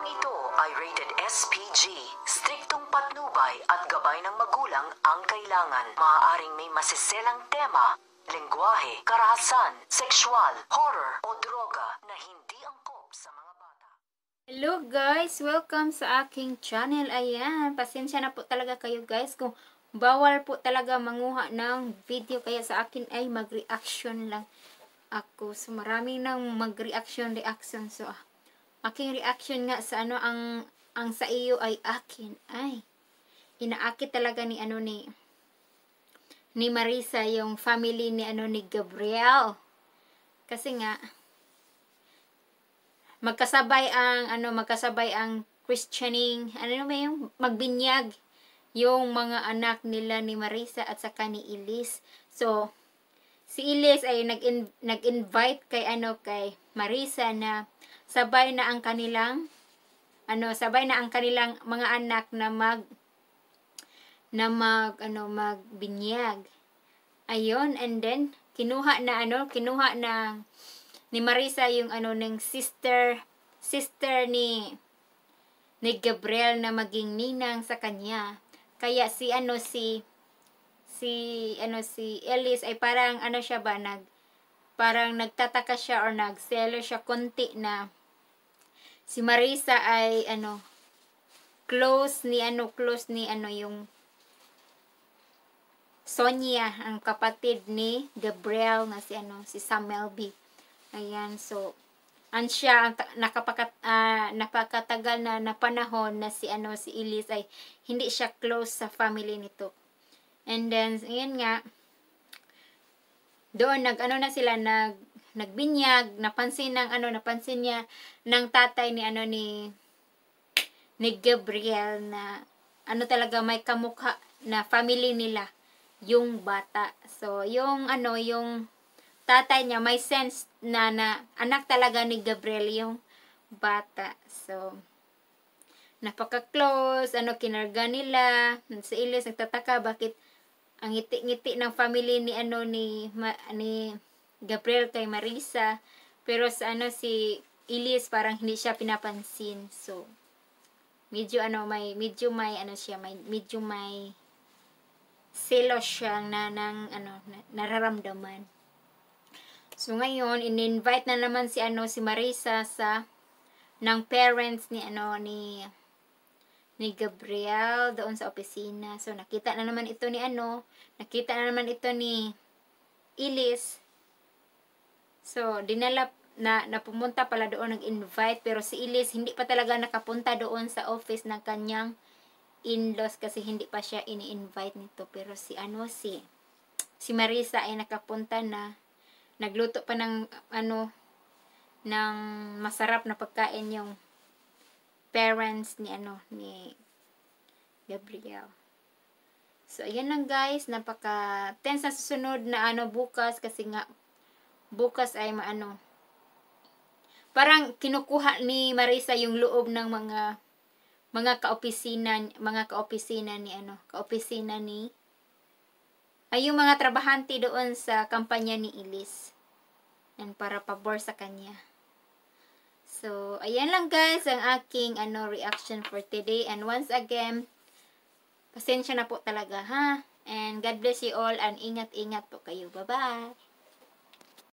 Programang ito ay rated SPG, striktong patnubay at gabay ng magulang ang kailangan. Maaaring may masiselang tema, lengguwahe, karahasan, sexual, horror o droga na hindi angkop sa mga bata. Hello guys! Welcome sa aking channel. Ayan, pasensya na po talaga kayo guys kung bawal po talaga manguha ng video kaya sa akin ay mag-reaction lang ako. So maraming nang mag-reaction, reaction. So ah, aking reaction nga sa ano ang ang sa iyo ay akin ay inaakit talaga ni ano ni ni Marisa yung family ni ano ni Gabriel kasi nga magkasabay ang ano magkasabay ang christening ano ba yung magbinyag yung mga anak nila ni Marisa at saka ni Elise so si Elise ay nag-in, nag-invite kay ano kay Marisa na sabay na ang kanilang ano sabay na ang kanilang mga anak na mag na mag ano magbinyag. Ayon and then kinuha na ano kinuha na ni Marisa yung ano ng sister sister ni ni Gabriel na maging ninang sa kanya. Kaya si ano si si ano si Elise ay parang ano siya ba nag parang nagtataka siya or nagselo siya konti na si Marisa ay ano close ni ano close ni ano yung Sonia ang kapatid ni Gabriel na si ano si Sam Melby. Ayan so an siya ang nakapakat, uh, napakatagal na na panahon na si ano si Elise ay hindi siya close sa family nito. And then, yun nga, doon nag ano na sila nag nagbinyag, napansin ng ano, napansin niya ng tatay ni ano ni ni Gabriel na ano talaga may kamukha na family nila yung bata. So, yung ano, yung tatay niya may sense na, na anak talaga ni Gabriel yung bata. So, napaka-close, ano, kinarga nila. Si Elias nagtataka bakit ang ngiti-ngiti ng family ni ano ni ma, ni Gabriel kay Marisa pero sa ano si Elias parang hindi siya pinapansin so medyo ano may medyo may ano siya may medyo may selos siya na nang ano na, nararamdaman so ngayon in-invite na naman si ano si Marisa sa ng parents ni ano ni ni Gabriel doon sa opisina. So, nakita na naman ito ni ano, nakita na naman ito ni Ilis. So, dinala na napumunta pala doon, nag-invite, pero si Ilis hindi pa talaga nakapunta doon sa office ng kanyang in-laws kasi hindi pa siya ini-invite nito. Pero si ano, si, si Marisa ay nakapunta na, nagluto pa ng ano, ng masarap na pagkain yung parents ni ano ni Gabriel. So ayan lang guys, napaka tense na susunod na ano bukas kasi nga bukas ay maano parang kinukuha ni Marisa yung loob ng mga mga kaopisina mga kaopisina ni ano kaopisina ni ay yung mga trabahante doon sa kampanya ni Elise and para pabor sa kanya So, ayan lang guys ang aking ano reaction for today. And once again, pasensya na po talaga ha. And God bless you all and ingat-ingat po kayo. Bye-bye!